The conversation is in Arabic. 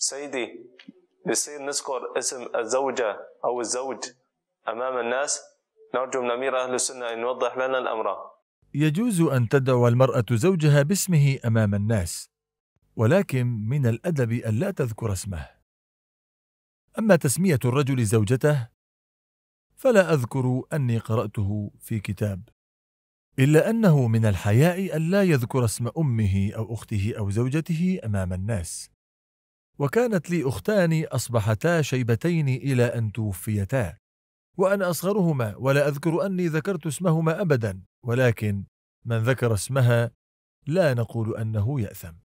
سيدي يصير نذكر اسم الزوجة أو الزوج أمام الناس نرجو من أمير أهل السنة أن يوضح لنا الأمر يجوز أن تدعو المرأة زوجها باسمه أمام الناس ولكن من الأدب أن لا تذكر اسمه أما تسمية الرجل زوجته فلا أذكر أني قرأته في كتاب إلا أنه من الحياء أن لا يذكر اسم أمه أو أخته أو زوجته أمام الناس وكانت لي أختان أصبحتا شيبتين إلى أن توفيتا وأنا أصغرهما ولا أذكر أني ذكرت اسمهما أبدا ولكن من ذكر اسمها لا نقول أنه يأثم